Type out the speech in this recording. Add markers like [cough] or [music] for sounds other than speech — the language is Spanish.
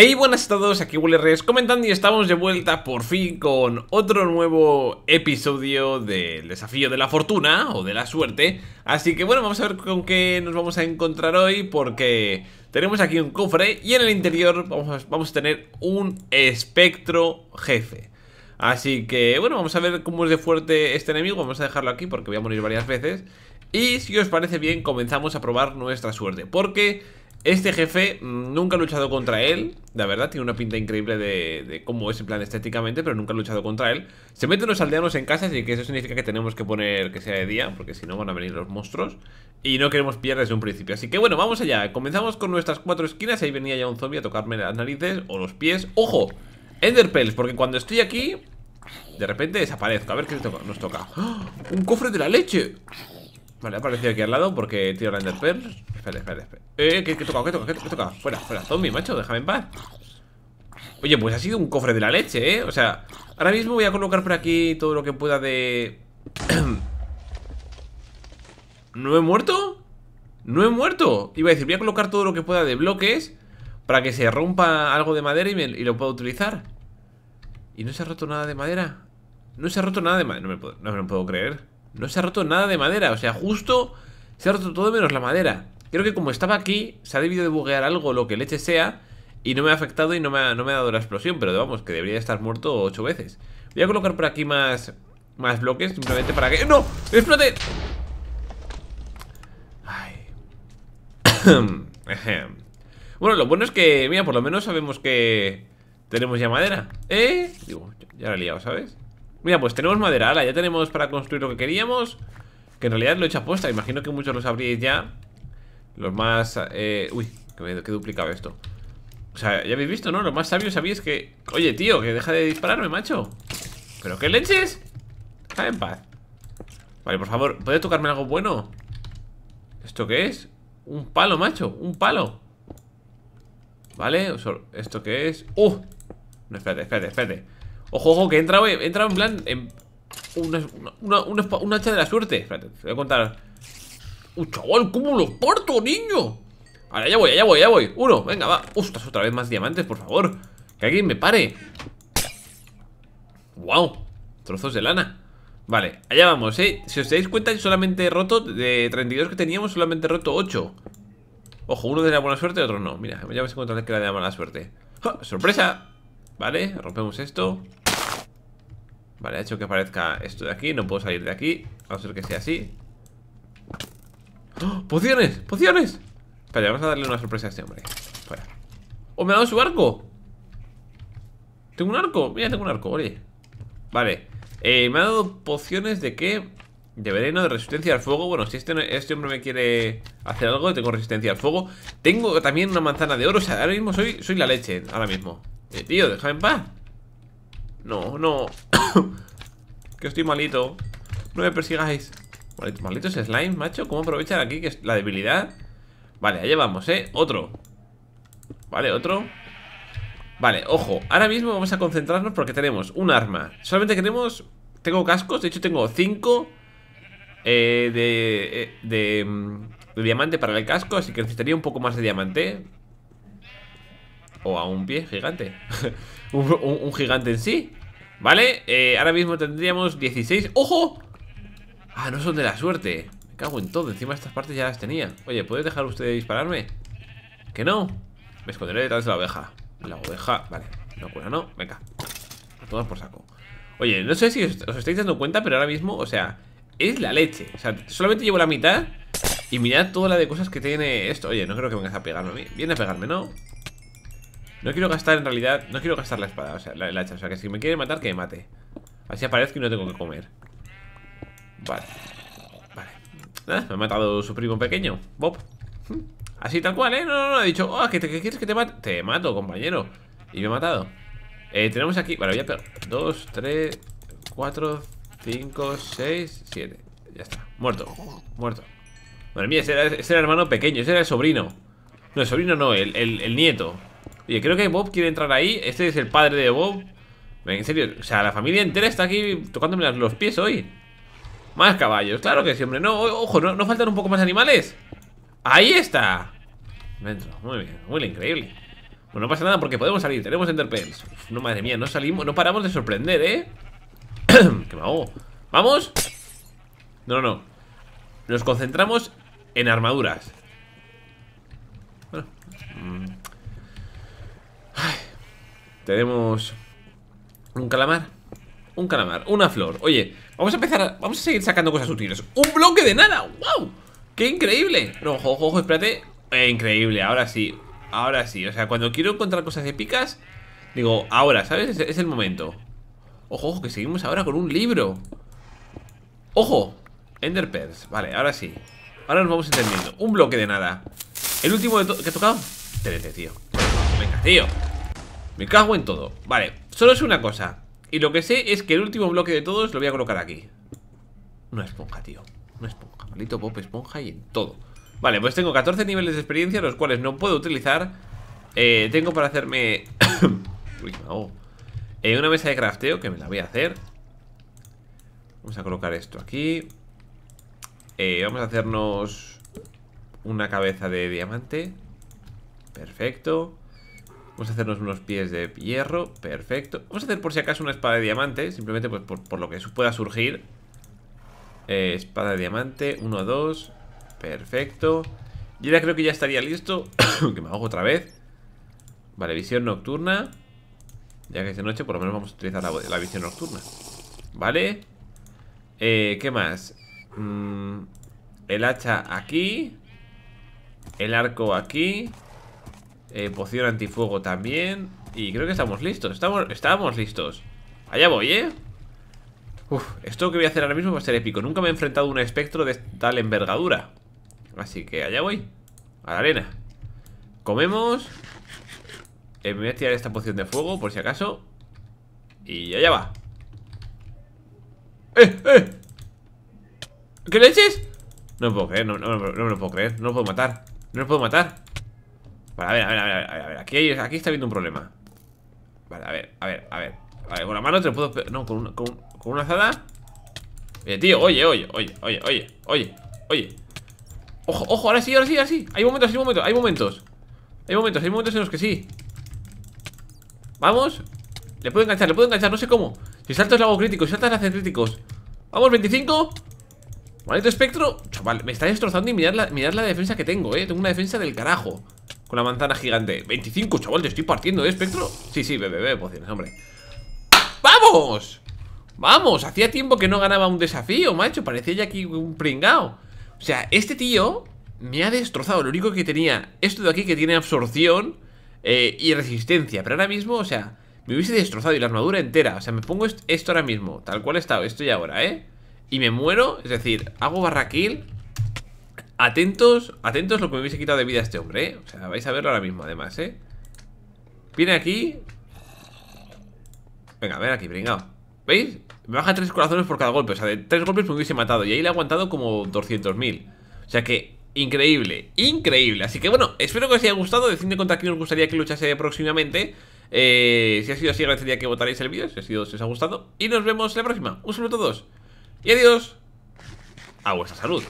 Hey, buenas a todos, aquí Reyes comentando y estamos de vuelta por fin con otro nuevo episodio del desafío de la fortuna o de la suerte Así que bueno, vamos a ver con qué nos vamos a encontrar hoy porque tenemos aquí un cofre y en el interior vamos vamos a tener un espectro jefe Así que bueno, vamos a ver cómo es de fuerte este enemigo, vamos a dejarlo aquí porque voy a morir varias veces Y si os parece bien, comenzamos a probar nuestra suerte porque... Este jefe nunca ha luchado contra él. La verdad, tiene una pinta increíble de, cómo es en plan estéticamente, pero nunca ha luchado contra él. Se meten los aldeanos en casa, así que eso significa que tenemos que poner que sea de día, porque si no van a venir los monstruos. Y no queremos pillar desde un principio. Así que bueno, vamos allá. Comenzamos con nuestras cuatro esquinas. Ahí venía ya un zombie a tocarme las narices o los pies. ¡Ojo! Enderpels, porque cuando estoy aquí, de repente desaparezco. A ver qué nos toca. ¡Ah! ¡Un cofre de la leche! Vale, ha aparecido aquí al lado porque tiro la Enderpearl. Espera, espera, espera. Eh, ¿qué, qué toca? ¿Qué toca? ¿Qué, he toca? Fuera, fuera. Zombie, macho, déjame en paz. Oye, pues ha sido un cofre de la leche, ¿eh? O sea, ahora mismo voy a colocar por aquí todo lo que pueda de... [clears throat] ¿No he muerto? ¿No he muerto? Iba a decir, voy a colocar todo lo que pueda de bloques para que se rompa algo de madera y, lo pueda utilizar. ¿Y no se ha roto nada de madera? No se ha roto nada de madera. me no me lo puedo creer. No se ha roto nada de madera, o sea, justo se ha roto todo menos la madera. Creo que como estaba aquí, se ha debido de buguear algo, lo que leche sea, y no me ha afectado y no me ha, dado la explosión, pero vamos, que debería estar muerto ocho veces. Voy a colocar por aquí más, más bloques, simplemente para que... ¡No! ¡Explote! [coughs] bueno, lo bueno es que, mira, por lo menos sabemos que tenemos ya madera. ¿Eh? Digo, ya la he liado, ¿sabes? Mira, pues tenemos madera, ala, ya tenemos para construir lo que queríamos Que en realidad lo he hecho apuesta, imagino que muchos lo sabríais ya Los más... Eh, uy, que, me, duplicado esto O sea, ya habéis visto, ¿no? Lo más sabios sabíais que... Oye, tío, que deja de dispararme, macho ¿Pero qué leches? Está en paz Vale, por favor, ¿puede tocarme algo bueno? ¿Esto qué es? Un palo, macho, un palo Vale, ¿esto qué es? ¡Uh! No, espérate, espérate, espérate Ojo, ojo, que entra, entra en plan en una, hacha de la suerte Espérate, te voy a contar ¡Uy ¡Uh, chaval, cómo lo parto, niño! Ahora ya voy, ya voy, ya voy Uno, venga, va ¡Ostras, otra vez más diamantes, por favor! Que alguien me pare ¡Wow! Trozos de lana Vale, allá vamos, ¿eh? Si os dais cuenta, solamente he roto De 32 que teníamos, solamente he roto 8 Ojo, uno de la buena suerte y otro no Mira, ya voy a encontrar que era de la mala suerte ¡Ja! ¡Sorpresa! Vale, rompemos esto Vale, ha hecho que aparezca esto de aquí No puedo salir de aquí, a no ser que sea así ¡Oh! ¡Pociones! ¡Pociones! Espera, vamos a darle una sorpresa a este hombre Fuera ¡Oh, me ha dado su arco! Tengo un arco, mira, tengo un arco, oye Vale, eh, me ha dado pociones de qué? De veneno, de resistencia al fuego Bueno, si este, este hombre me quiere hacer algo Tengo resistencia al fuego Tengo también una manzana de oro O sea, ahora mismo soy, soy la leche Ahora mismo eh, tío, déjame en paz No, no [coughs] Que estoy malito No me persigáis malito es slime, macho ¿Cómo aprovechar aquí que es la debilidad? Vale, allá vamos, ¿eh? Otro Vale, otro Vale, ojo Ahora mismo vamos a concentrarnos porque tenemos un arma Solamente tenemos... Tengo cascos De hecho tengo cinco eh, de, eh, de, mm, de diamante para el casco Así que necesitaría un poco más de diamante o a un pie gigante. [laughs] un, gigante en sí. ¿Vale? Eh, ahora mismo tendríamos 16. ¡Ojo! Ah, no son de la suerte. Me cago en todo. Encima estas partes ya las tenía. Oye, ¿puedes dejar usted dispararme? Que no. Me esconderé detrás de la oveja. La oveja. Vale. No cura, pues ¿no? Venga. Todos por saco. Oye, no sé si os, estáis dando cuenta, pero ahora mismo, o sea, es la leche. O sea, solamente llevo la mitad. Y mirad toda la de cosas que tiene esto. Oye, no creo que vengas a pegarme a mí. Viene a pegarme, ¿no? No quiero gastar en realidad, no quiero gastar la espada, o sea, la, hacha. O sea, que si me quiere matar, que me mate. Así aparezco y no tengo que comer. Vale. Vale. me ha matado su primo pequeño, Bob. Así tal cual, ¿eh? No, no, no, ha dicho, oh, que, quieres que te mate. Te mato, compañero. Y me he matado. Eh, tenemos aquí, vale, voy a pegar 2, 3, cuatro, 5, seis, siete. Ya está, muerto, muerto. Madre mía, ese era, ese era el hermano pequeño, ese era el sobrino. No, el sobrino no, el, el, el nieto. Oye, creo que Bob quiere entrar ahí. Este es el padre de Bob. En serio, o sea, la familia entera está aquí tocándome los pies hoy. Más caballos, claro que sí, hombre. No, ojo, no, faltan un poco más animales. Ahí está. Dentro, muy bien, muy increíble. Bueno, no pasa nada porque podemos salir, tenemos enderpearls. No, madre mía, no salimos, no paramos de sorprender, ¿eh? [clears throat] que mago! ¿Vamos? ¿Vamos? No, no. Nos concentramos en armaduras. Tenemos un calamar Un calamar, una flor Oye, vamos a empezar, vamos a seguir sacando cosas útiles ¡Un bloque de nada! ¡Wow! ¡Qué increíble! No, ojo, ojo, espérate eh, Increíble, ahora sí Ahora sí, o sea, cuando quiero encontrar cosas épicas Digo, ahora, ¿sabes? Es, el momento Ojo, ojo, que seguimos ahora con un libro ¡Ojo! Ender Vale, ahora sí Ahora nos vamos entendiendo Un bloque de nada El último que ha tocado 13, tío Venga, tío me cago en todo Vale, solo es una cosa Y lo que sé es que el último bloque de todos lo voy a colocar aquí Una esponja, tío Una esponja, Malito pop esponja y en todo Vale, pues tengo 14 niveles de experiencia Los cuales no puedo utilizar eh, Tengo para hacerme [coughs] eh, Una mesa de crafteo que me la voy a hacer Vamos a colocar esto aquí eh, Vamos a hacernos Una cabeza de diamante Perfecto Vamos a hacernos unos pies de hierro, perfecto. Vamos a hacer por si acaso una espada de diamante, simplemente pues, por, lo que pueda surgir. Eh, espada de diamante, Uno, dos perfecto. Yo ya creo que ya estaría listo, Aunque [coughs] me ahogo otra vez. Vale, visión nocturna. Ya que es de noche, por lo menos vamos a utilizar la, visión nocturna. Vale. Eh, ¿Qué más? Mm, el hacha aquí. El arco aquí. Eh, poción antifuego también. Y creo que estamos listos. Estamos, estábamos listos. Allá voy, ¿eh? Uf, esto que voy a hacer ahora mismo va a ser épico. Nunca me he enfrentado a un espectro de tal envergadura. Así que allá voy. A la arena. Comemos. Eh, me voy a tirar esta poción de fuego, por si acaso. Y allá va. ¡Eh, eh! ¿Qué leches? No me puedo creer, no, no me lo puedo creer. No lo puedo matar. No lo puedo matar. Vale, a ver, a ver, a ver, a ver, Aquí, está habiendo un problema Vale, a ver, a ver, a ver Vale, con la mano te puedo... No, con, con, una azada Oye, tío, oye, oye, oye, oye, oye, oye, oye Ojo, ojo, ahora sí, ahora sí, ahora sí Hay momentos, hay momentos, hay momentos Hay momentos, hay momentos en los que sí Vamos Le puedo enganchar, le puedo enganchar, no sé cómo Si saltas le hago crítico, si saltas le hacen críticos Vamos, 25 Maldito espectro Chaval, me está destrozando y mirar la, mirad la defensa que tengo, eh Tengo una defensa del carajo con la manzana gigante 25, chaval, te estoy partiendo, ¿eh, espectro? Sí, sí, bebé, bebé, pociones, hombre ¡Vamos! ¡Vamos! Hacía tiempo que no ganaba un desafío, macho Parecía ya aquí un pringao O sea, este tío me ha destrozado Lo único que tenía, esto de aquí que tiene absorción eh, y resistencia Pero ahora mismo, o sea, me hubiese destrozado Y la armadura entera, o sea, me pongo esto ahora mismo Tal cual he estado, estoy ahora, ¿eh? Y me muero, es decir, hago kill Atentos, atentos lo que me hubiese quitado de vida a este hombre, ¿eh? O sea, vais a verlo ahora mismo, además, ¿eh? Viene aquí. Venga, ven aquí, venga ¿Veis? Me baja tres corazones por cada golpe. O sea, de tres golpes me hubiese matado. Y ahí le ha aguantado como 200.000. O sea que, increíble, increíble. Así que bueno, espero que os haya gustado. Decidme contra quién os gustaría que luchase próximamente. Eh, si ha sido así, agradecería que votaréis el vídeo. Si, sido, si os ha gustado. Y nos vemos la próxima. Un saludo a todos. Y adiós. A vuestra salud.